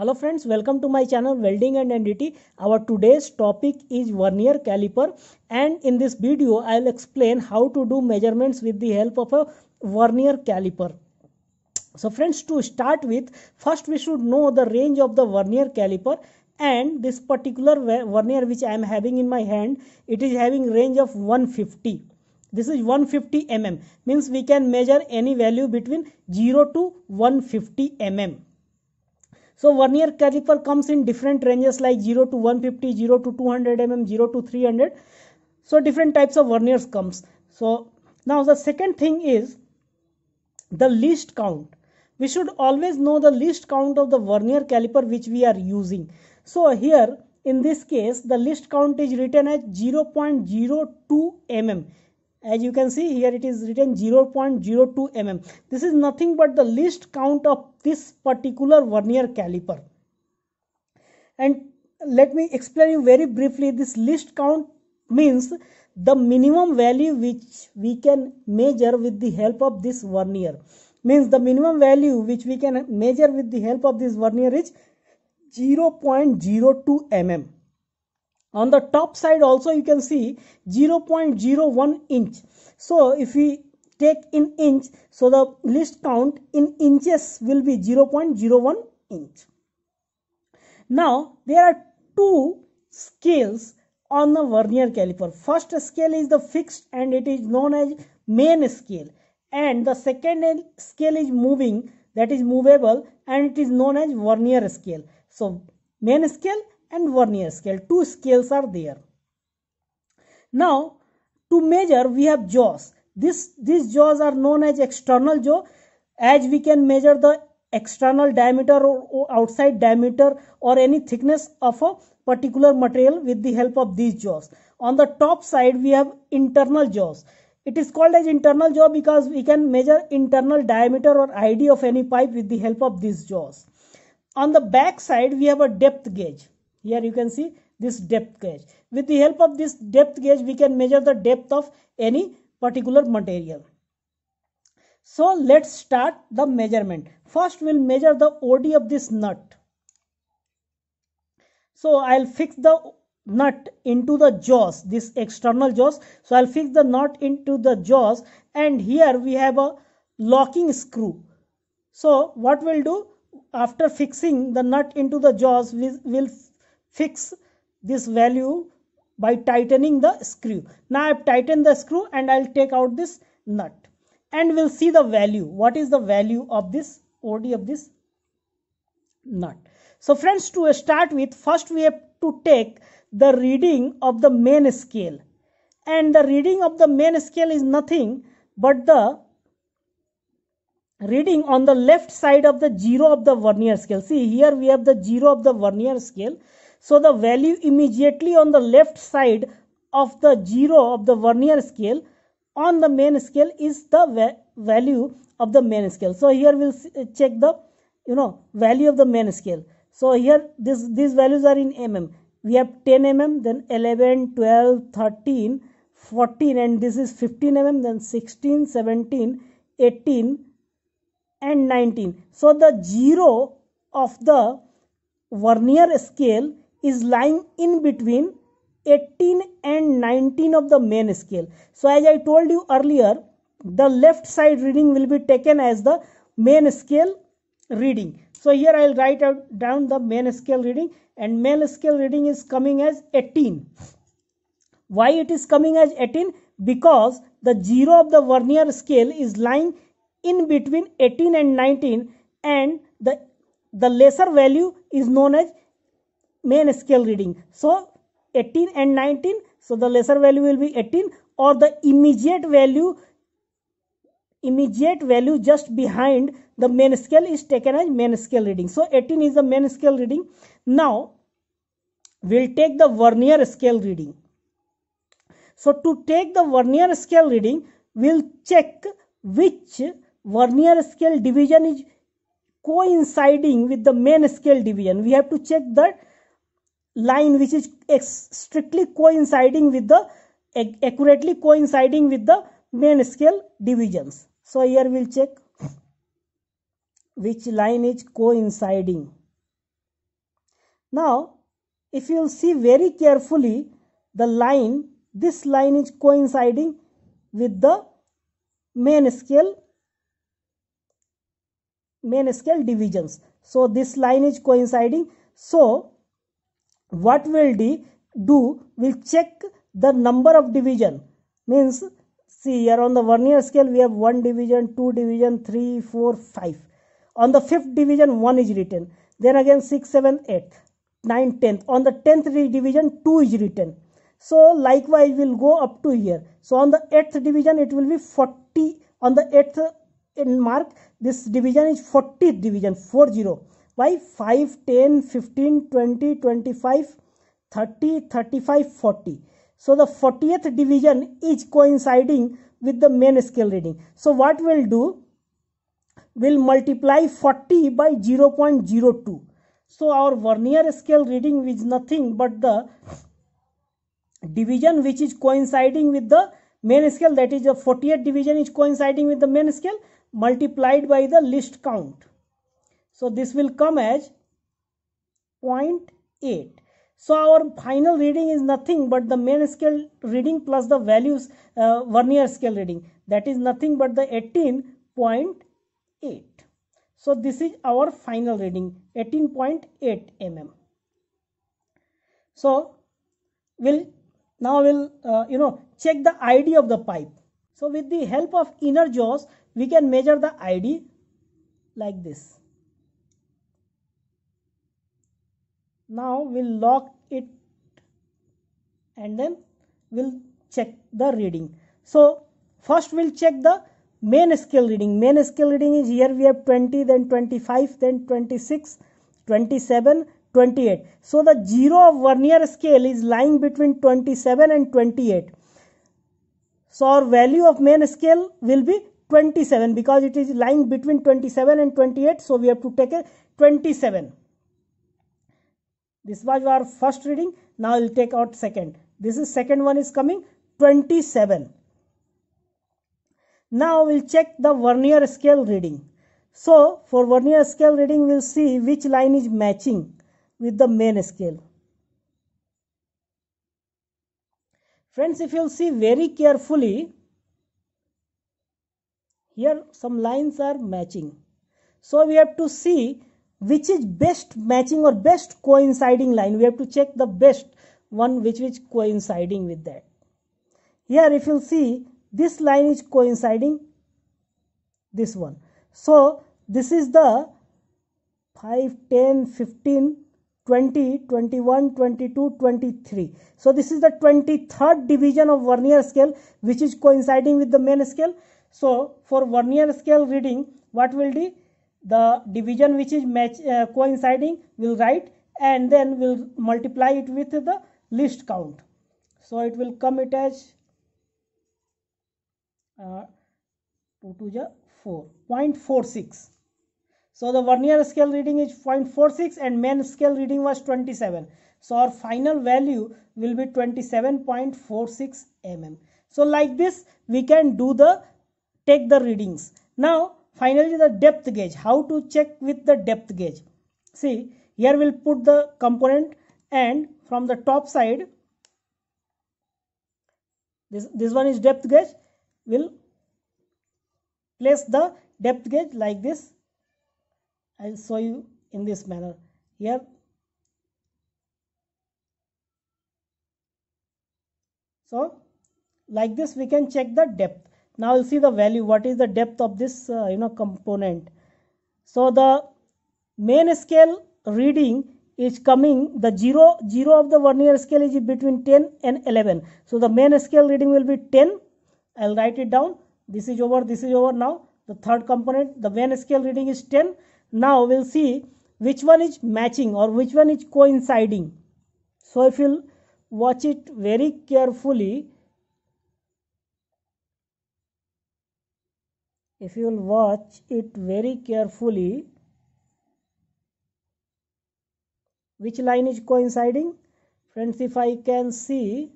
hello friends welcome to my channel welding and ndt our today's topic is vernier caliper and in this video i'll explain how to do measurements with the help of a vernier caliper so friends to start with first we should know the range of the vernier caliper and this particular vernier which i am having in my hand it is having range of 150 this is 150 mm means we can measure any value between 0 to 150 mm so vernier caliper comes in different ranges like 0 to 150, 0 to 200 mm, 0 to 300. So different types of verniers comes. So now the second thing is the least count. We should always know the least count of the vernier caliper which we are using. So here in this case the least count is written as 0.02 mm as you can see here it is written 0.02 mm this is nothing but the least count of this particular vernier caliper and let me explain you very briefly this least count means the minimum value which we can measure with the help of this vernier means the minimum value which we can measure with the help of this vernier is 0.02 mm on the top side also you can see 0.01 inch so if we take in inch so the list count in inches will be 0.01 inch now there are two scales on the vernier caliper first scale is the fixed and it is known as main scale and the second scale is moving that is movable and it is known as vernier scale so main scale and vernier scale. Two scales are there. Now, to measure, we have jaws. This, these jaws are known as external jaw as we can measure the external diameter or, outside diameter or any thickness of a particular material with the help of these jaws. On the top side, we have internal jaws. It is called as internal jaw because we can measure internal diameter or ID of any pipe with the help of these jaws. On the back side, we have a depth gauge here you can see this depth gauge with the help of this depth gauge we can measure the depth of any particular material so let's start the measurement first we'll measure the od of this nut so i'll fix the nut into the jaws this external jaws so i'll fix the nut into the jaws and here we have a locking screw so what we'll do after fixing the nut into the jaws we will fix this value by tightening the screw. Now I've tightened the screw and I'll take out this nut and we'll see the value. What is the value of this OD of this nut? So friends to start with first we have to take the reading of the main scale and the reading of the main scale is nothing but the reading on the left side of the zero of the vernier scale. See here we have the zero of the vernier scale so the value immediately on the left side of the 0 of the vernier scale on the main scale is the va value of the main scale. So here we'll check the you know value of the main scale. So here this these values are in mm. We have 10 mm, then 11, 12, 13, 14 and this is 15 mm, then 16, 17, 18 and 19. So the 0 of the vernier scale is lying in between 18 and 19 of the main scale. So as I told you earlier, the left side reading will be taken as the main scale reading. So here I will write out down the main scale reading and main scale reading is coming as 18. Why it is coming as 18? Because the zero of the vernier scale is lying in between 18 and 19 and the, the lesser value is known as main scale reading. So 18 and 19, so the lesser value will be 18 or the immediate value immediate value just behind the main scale is taken as main scale reading. So 18 is the main scale reading. Now we'll take the vernier scale reading. So to take the vernier scale reading, we'll check which vernier scale division is coinciding with the main scale division. We have to check that line which is strictly coinciding with the accurately coinciding with the main scale divisions so here we'll check which line is coinciding now if you'll see very carefully the line this line is coinciding with the main scale main scale divisions so this line is coinciding so what will d do will check the number of division means see here on the vernier scale we have one division two division three four five on the fifth division one is written then again six seven eight nine tenth on the tenth division two is written so likewise will go up to here so on the eighth division it will be 40 on the eighth in mark this division is 40th division 40 by 5, 10, 15, 20, 25, 30, 35, 40. So the 40th division is coinciding with the main scale reading. So what we'll do, we'll multiply 40 by 0 0.02. So our vernier scale reading is nothing but the division which is coinciding with the main scale that is the 40th division is coinciding with the main scale multiplied by the list count. So this will come as 0.8. So our final reading is nothing but the main scale reading plus the values uh, vernier scale reading. That is nothing but the 18.8. So this is our final reading 18.8 mm. So we'll now we'll uh, you know check the ID of the pipe. So with the help of inner jaws we can measure the ID like this. now we'll lock it and then we'll check the reading so first we'll check the main scale reading main scale reading is here we have 20 then 25 then 26 27 28 so the zero of vernier scale is lying between 27 and 28 so our value of main scale will be 27 because it is lying between 27 and 28 so we have to take a 27 this was our first reading. Now we'll take out second. This is second one is coming 27. Now we'll check the vernier scale reading. So for vernier scale reading, we'll see which line is matching with the main scale. Friends, if you'll see very carefully, here some lines are matching. So we have to see which is best matching or best coinciding line we have to check the best one which is coinciding with that here if you see this line is coinciding this one so this is the 5 10 15 20 21 22 23 so this is the 23rd division of vernier scale which is coinciding with the main scale so for vernier scale reading what will be the division which is match, uh, coinciding will write and then we'll multiply it with the list count so it will come it as uh, 2 to the 4 0.46 so the vernier scale reading is 0.46 and main scale reading was 27 so our final value will be 27.46 mm so like this we can do the take the readings now Finally, the depth gauge, how to check with the depth gauge. See, here we'll put the component and from the top side, this, this one is depth gauge, we'll place the depth gauge like this. I'll show you in this manner. Here So, like this we can check the depth now you see the value what is the depth of this uh, you know component so the main scale reading is coming the zero zero of the vernier scale is between 10 and 11 so the main scale reading will be 10 i'll write it down this is over this is over now the third component the main scale reading is 10 now we'll see which one is matching or which one is coinciding so if you watch it very carefully if you will watch it very carefully which line is coinciding friends if i can see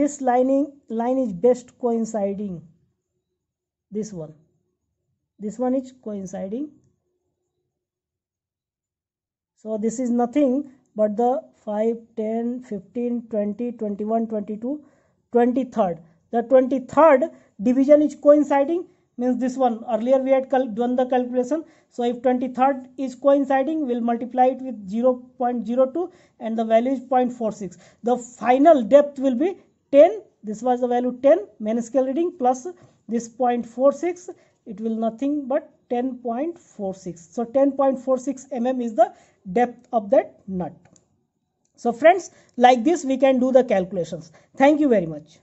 this lining line is best coinciding this one this one is coinciding so this is nothing but the 5 10 15 20 21 22 23rd the 23rd division is coinciding means this one earlier we had done the calculation so if 23rd is coinciding we'll multiply it with 0.02 and the value is 0.46 the final depth will be 10 this was the value 10 scale reading plus this 0.46 it will nothing but 10.46 so 10.46 mm is the depth of that nut so friends like this we can do the calculations thank you very much